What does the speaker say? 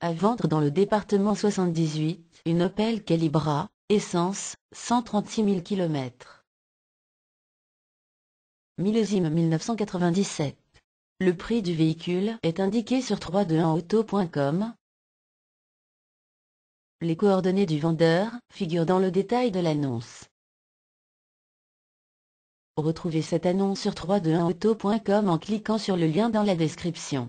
à vendre dans le département 78, une Opel Calibra, essence, 136 000 km. Millésime 1997. Le prix du véhicule est indiqué sur 321auto.com. Les coordonnées du vendeur figurent dans le détail de l'annonce. Retrouvez cette annonce sur 321auto.com en cliquant sur le lien dans la description.